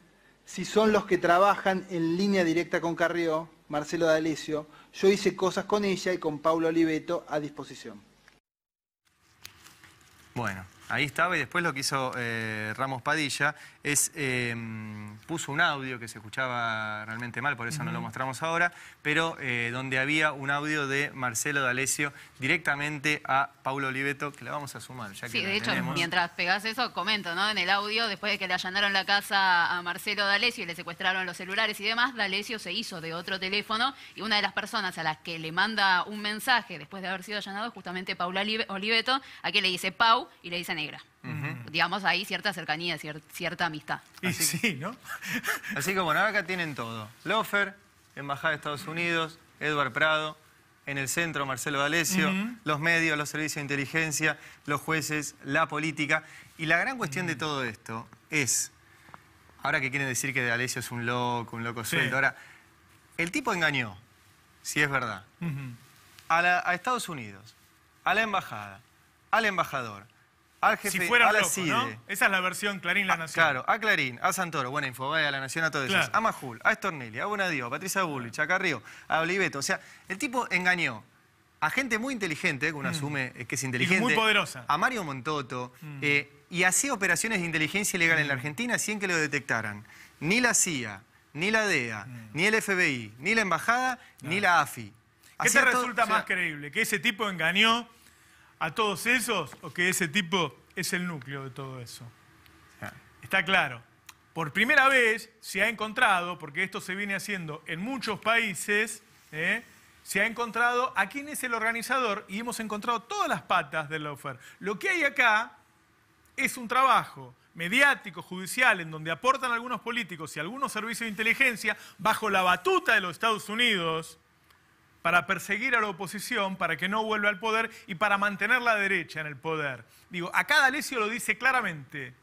si son los que trabajan en línea directa con Carrió, Marcelo D'Alessio, yo hice cosas con ella y con Paula Oliveto a disposición. Bueno, Ahí estaba y después lo que hizo eh, Ramos Padilla es, eh, puso un audio que se escuchaba realmente mal, por eso no lo mostramos ahora, pero eh, donde había un audio de Marcelo D'Alessio directamente a Paulo Oliveto, que la vamos a sumar. Ya sí, de hecho, mientras pegás eso, comento, ¿no? En el audio, después de que le allanaron la casa a Marcelo D'Alessio y le secuestraron los celulares y demás, D'Alessio se hizo de otro teléfono y una de las personas a las que le manda un mensaje después de haber sido allanado justamente Paulo Oliveto, a quien le dice Pau y le dice negra. Digamos, ahí cierta cercanía, cierta amistad. así, sí, ¿no? así que bueno, acá tienen todo. Lofer, Embajada de Estados Unidos, Edward Prado, en el centro Marcelo D'Alessio, los medios, los servicios de inteligencia, los jueces, la política. Y la gran cuestión de mm. todo esto es, ahora que quieren decir que D'Alessio es un loco, un loco suelto, ahora, el tipo engañó, si es verdad, a Estados Unidos, a la embajada, al embajador, si fuera a ¿no? Esa es la versión Clarín La ah, Nación. claro, a Clarín, a Santoro, buena info, a La Nación, a todos ellos. A Majul, a Estornelli, a Bonadio, a Patricia Bullrich, a Carrillo, a Oliveto. O sea, el tipo engañó a gente muy inteligente, que uno mm. asume eh, que es inteligente. muy poderosa. A Mario Montoto. Mm. Eh, y hacía operaciones de inteligencia ilegal en la mm. Argentina sin que lo detectaran. Ni la CIA, ni la DEA, ni el FBI, ni la Embajada, ni la AFI. ¿Qué te resulta más creíble? ¿Que ese tipo engañó a todos esos o que ese tipo es el núcleo de todo eso. Ah. Está claro. Por primera vez se ha encontrado, porque esto se viene haciendo en muchos países, ¿eh? se ha encontrado a quién es el organizador y hemos encontrado todas las patas del oferta. Lo que hay acá es un trabajo mediático, judicial, en donde aportan algunos políticos y algunos servicios de inteligencia bajo la batuta de los Estados Unidos, para perseguir a la oposición, para que no vuelva al poder y para mantener la derecha en el poder. Digo, acá D'Alessio lo dice claramente.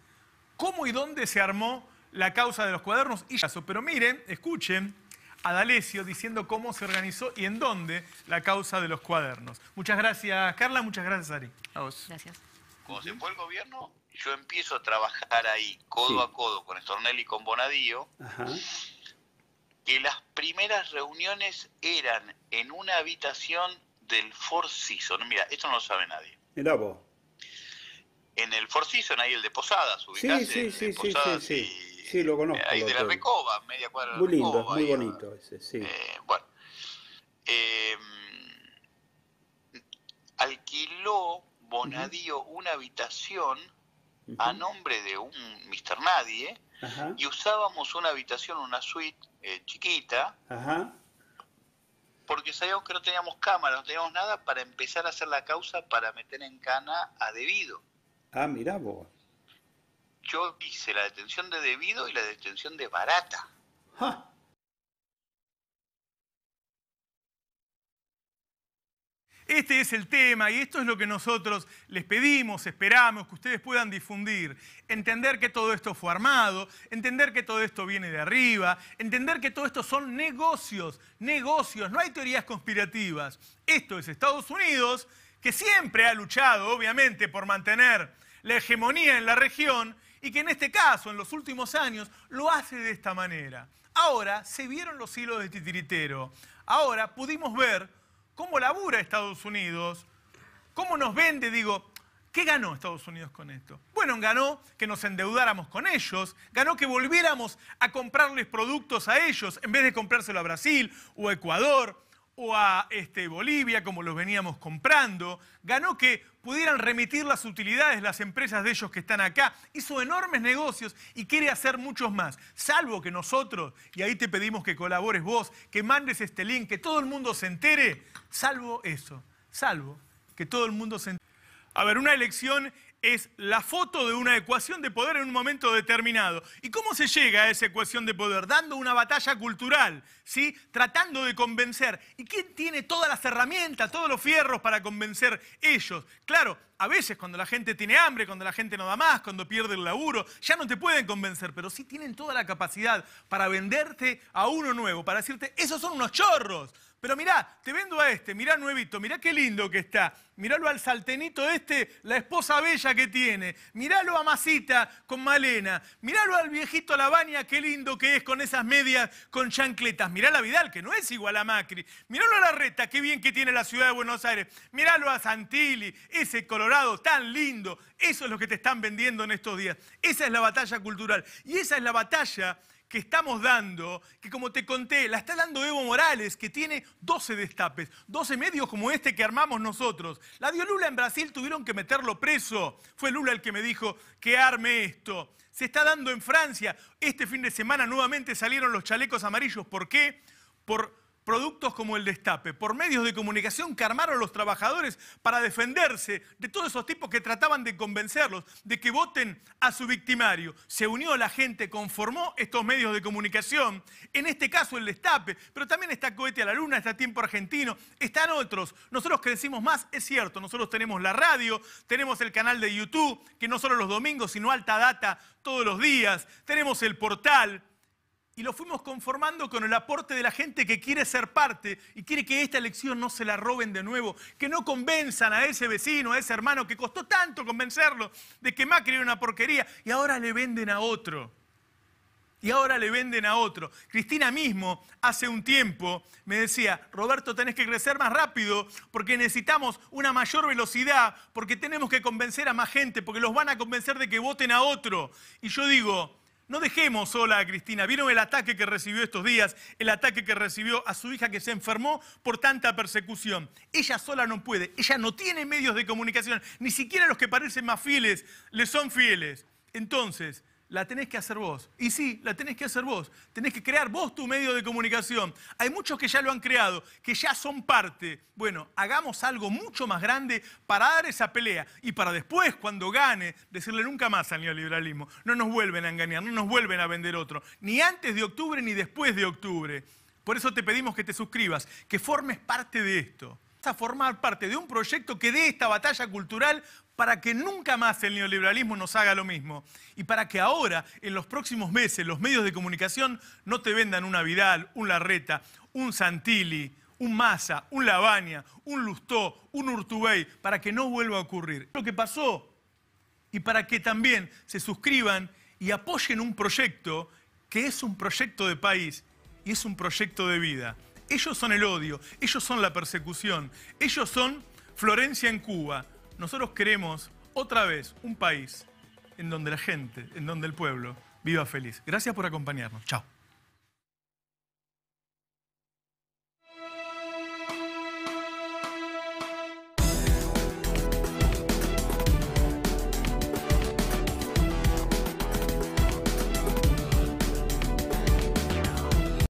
¿Cómo y dónde se armó la causa de los cuadernos y Pero miren, escuchen a D'Alessio diciendo cómo se organizó y en dónde la causa de los cuadernos. Muchas gracias, Carla. Muchas gracias, Ari. A vos. Gracias. Cuando se fue el gobierno, yo empiezo a trabajar ahí, codo a codo, con Estornelli y con Bonadío. Ajá que las primeras reuniones eran en una habitación del Four Seasons. Mira, esto no lo sabe nadie. Mira vos. En el Four Seasons, ahí el de Posadas, ubicaste. Eh, sí, sí, sí, sí, sí, sí. sí, lo conozco. Ahí de la Recoba, media cuadra muy Muy lindo, muy bonito ese, sí. Eh, bueno. Eh, alquiló Bonadío una habitación a nombre de un Mr. Nadie y usábamos una habitación, una suite eh, chiquita, porque sabíamos que no teníamos cámara, no teníamos nada para empezar a hacer la causa para meter en cana a Debido. Ah, mirá vos. Yo hice la detención de Debido y la detención de Barata. Este es el tema y esto es lo que nosotros les pedimos, esperamos que ustedes puedan difundir. Entender que todo esto fue armado, entender que todo esto viene de arriba, entender que todo esto son negocios, negocios, no hay teorías conspirativas. Esto es Estados Unidos, que siempre ha luchado, obviamente, por mantener la hegemonía en la región y que en este caso, en los últimos años, lo hace de esta manera. Ahora se vieron los hilos de titiritero. Ahora pudimos ver cómo labura Estados Unidos, cómo nos vende, digo, ¿qué ganó Estados Unidos con esto? Bueno, ganó que nos endeudáramos con ellos, ganó que volviéramos a comprarles productos a ellos en vez de comprárselo a Brasil o Ecuador o a este, Bolivia, como los veníamos comprando, ganó que pudieran remitir las utilidades las empresas de ellos que están acá, hizo enormes negocios y quiere hacer muchos más, salvo que nosotros, y ahí te pedimos que colabores vos, que mandes este link, que todo el mundo se entere, salvo eso, salvo que todo el mundo se entere. A ver, una elección es la foto de una ecuación de poder en un momento determinado. ¿Y cómo se llega a esa ecuación de poder? Dando una batalla cultural, ¿sí? Tratando de convencer. ¿Y quién tiene todas las herramientas, todos los fierros para convencer ellos? Claro, a veces cuando la gente tiene hambre, cuando la gente no da más, cuando pierde el laburo, ya no te pueden convencer, pero sí tienen toda la capacidad para venderte a uno nuevo, para decirte, esos son unos chorros. Pero mirá, te vendo a este, mirá nuevito, mirá qué lindo que está. Miralo al saltenito este, la esposa bella que tiene. Miralo a Masita con Malena. Miralo al viejito Labaña, qué lindo que es con esas medias, con chancletas. Mirá a Vidal, que no es igual a Macri. Miralo a la reta, qué bien que tiene la ciudad de Buenos Aires. Miralo a Santilli, ese Colorado tan lindo. Eso es lo que te están vendiendo en estos días. Esa es la batalla cultural. Y esa es la batalla que estamos dando, que como te conté, la está dando Evo Morales, que tiene 12 destapes, 12 medios como este que armamos nosotros. La dio Lula en Brasil, tuvieron que meterlo preso. Fue Lula el que me dijo que arme esto. Se está dando en Francia. Este fin de semana nuevamente salieron los chalecos amarillos. ¿Por qué? Por productos como el destape, por medios de comunicación que armaron los trabajadores para defenderse de todos esos tipos que trataban de convencerlos de que voten a su victimario. Se unió la gente, conformó estos medios de comunicación, en este caso el destape, pero también está Cohete a la Luna, está Tiempo Argentino, están otros. Nosotros crecimos más, es cierto, nosotros tenemos la radio, tenemos el canal de YouTube, que no solo los domingos, sino alta data todos los días, tenemos el portal, y lo fuimos conformando con el aporte de la gente que quiere ser parte y quiere que esta elección no se la roben de nuevo, que no convenzan a ese vecino, a ese hermano que costó tanto convencerlo de que Macri era una porquería y ahora le venden a otro. Y ahora le venden a otro. Cristina mismo hace un tiempo me decía, Roberto, tenés que crecer más rápido porque necesitamos una mayor velocidad, porque tenemos que convencer a más gente, porque los van a convencer de que voten a otro. Y yo digo, no dejemos sola a Cristina. Vieron el ataque que recibió estos días, el ataque que recibió a su hija que se enfermó por tanta persecución. Ella sola no puede, ella no tiene medios de comunicación, ni siquiera los que parecen más fieles le son fieles. Entonces, la tenés que hacer vos. Y sí, la tenés que hacer vos. Tenés que crear vos tu medio de comunicación. Hay muchos que ya lo han creado, que ya son parte. Bueno, hagamos algo mucho más grande para dar esa pelea y para después, cuando gane, decirle nunca más al neoliberalismo. No nos vuelven a engañar, no nos vuelven a vender otro. Ni antes de octubre ni después de octubre. Por eso te pedimos que te suscribas, que formes parte de esto. Vas a formar parte de un proyecto que dé esta batalla cultural para que nunca más el neoliberalismo nos haga lo mismo y para que ahora, en los próximos meses, los medios de comunicación no te vendan una Vidal, un Larreta, un Santilli, un Massa, un Lavagna, un Lustó, un Urtubey, para que no vuelva a ocurrir lo que pasó y para que también se suscriban y apoyen un proyecto que es un proyecto de país y es un proyecto de vida. Ellos son el odio, ellos son la persecución, ellos son Florencia en Cuba, nosotros queremos otra vez un país en donde la gente, en donde el pueblo viva feliz. Gracias por acompañarnos. Chao.